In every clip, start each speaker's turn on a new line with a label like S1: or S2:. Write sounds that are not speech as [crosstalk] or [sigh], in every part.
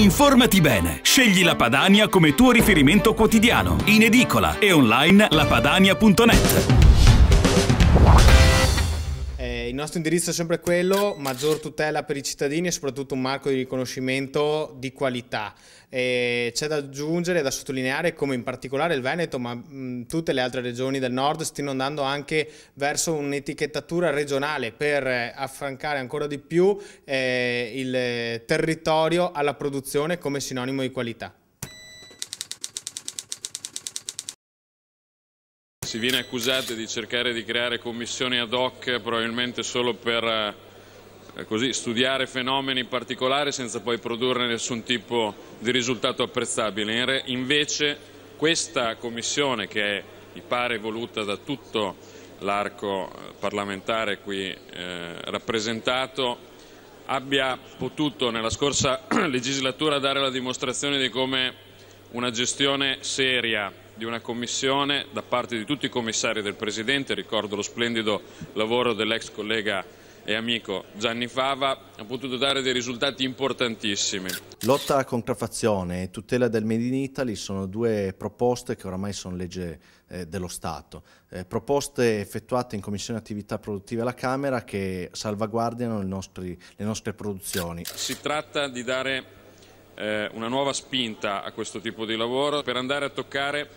S1: Informati bene. Scegli la Padania come tuo riferimento quotidiano. In edicola e online lapadania.net
S2: nostro indirizzo è sempre quello, maggior tutela per i cittadini e soprattutto un marco di riconoscimento di qualità. c'è da aggiungere, e da sottolineare come in particolare il Veneto, ma mh, mm, tutte le altre regioni del nord stiano andando anche verso un'etichettatura regionale per eh, affrancare ancora di più eh, il eh, territorio alla produzione come sinonimo di qualità.
S1: si viene accusate di cercare di creare commissioni ad hoc probabilmente solo per eh, così, studiare fenomeni particolari senza poi produrre nessun tipo di risultato apprezzabile. Invece questa commissione che è, mi pare voluta da tutto l'arco eh, parlamentare qui eh, rappresentato abbia potuto nella scorsa [clears throat] legislatura dare la dimostrazione di come una gestione seria di una commissione da parte di tutti i commissari del Presidente, ricordo lo splendido lavoro dell'ex collega e amico Gianni Fava, ha potuto dare dei risultati importantissimi.
S3: Lotta alla contraffazione e tutela del Made in Italy sono due proposte che oramai sono legge eh, dello Stato, eh, proposte effettuate in Commissione Attività Produttive alla Camera che salvaguardiano nostri, le nostre produzioni.
S1: Si tratta di dare eh, una nuova spinta a questo tipo di lavoro per andare a toccare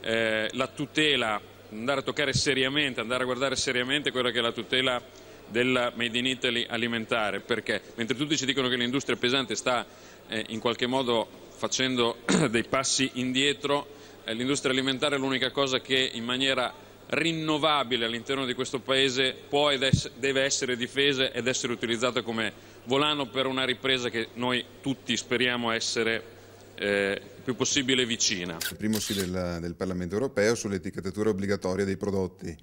S1: eh, la tutela, andare a toccare seriamente, andare a guardare seriamente quella che è la tutela del Made in Italy alimentare, perché mentre tutti ci dicono che l'industria pesante sta eh, in qualche modo facendo [clears throat] dei passi indietro, eh, l'industria alimentare è l'unica cosa che in maniera rinnovabile all'interno di questo Paese può ed es deve essere difesa ed essere utilizzata come volano per una ripresa che noi tutti speriamo essere eh, più possibile vicina. Il primo sì
S4: del, del Parlamento europeo sull'etichettatura obbligatoria dei prodotti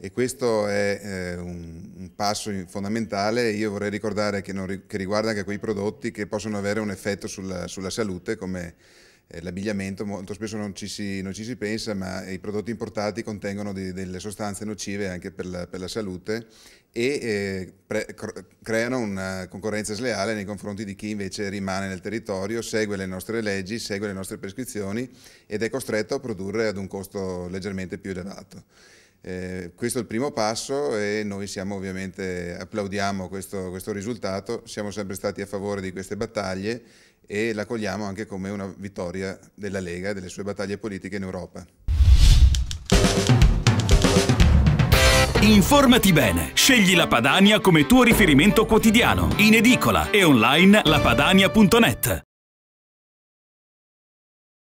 S4: e questo è eh, un, un, passo fondamentale. Io vorrei ricordare che, non, che, riguarda anche quei prodotti che possono avere un effetto sulla, sulla salute come eh, l'abbigliamento molto spesso non ci, si, non ci, si, pensa, ma i prodotti importati contengono di, delle sostanze nocive anche per la, per la salute e eh, pre, creano una concorrenza sleale nei confronti di chi invece rimane nel territorio, segue le nostre leggi, segue le nostre prescrizioni ed è costretto a produrre ad un costo leggermente più elevato. Eh, questo è il primo passo e noi siamo ovviamente, applaudiamo questo, questo risultato, siamo sempre stati a favore di queste battaglie e la cogliamo anche come una vittoria della Lega e delle sue battaglie politiche
S1: in Europa. Informati
S2: bene, scegli la Padania come tuo riferimento quotidiano, in edicola e online lapadania.net.